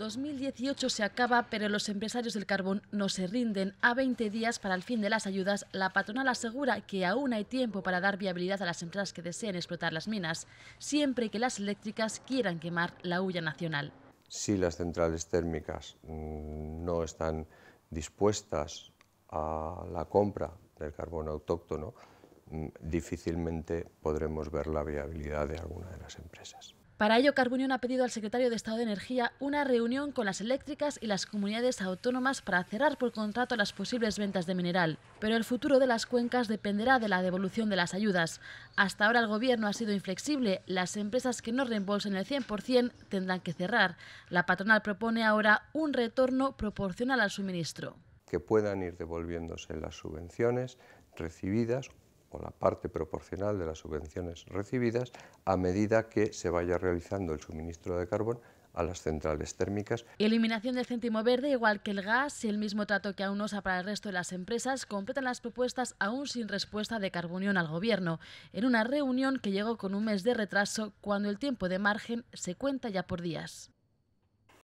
2018 se acaba, pero los empresarios del carbón no se rinden. A 20 días para el fin de las ayudas, la patronal asegura que aún hay tiempo para dar viabilidad a las empresas que deseen explotar las minas, siempre que las eléctricas quieran quemar la huya nacional. Si las centrales térmicas mm, no están dispuestas a la compra del carbón autóctono, mm, difícilmente podremos ver la viabilidad de alguna de las empresas. Para ello, Carbunión ha pedido al secretario de Estado de Energía una reunión con las eléctricas y las comunidades autónomas para cerrar por contrato las posibles ventas de mineral. Pero el futuro de las cuencas dependerá de la devolución de las ayudas. Hasta ahora el Gobierno ha sido inflexible. Las empresas que no reembolsen el 100% tendrán que cerrar. La patronal propone ahora un retorno proporcional al suministro. Que puedan ir devolviéndose las subvenciones recibidas o la parte proporcional de las subvenciones recibidas a medida que se vaya realizando el suministro de carbón a las centrales térmicas. Eliminación del céntimo verde, igual que el gas, y el mismo trato que aún usa para el resto de las empresas, completan las propuestas aún sin respuesta de Carbunión al Gobierno, en una reunión que llegó con un mes de retraso cuando el tiempo de margen se cuenta ya por días.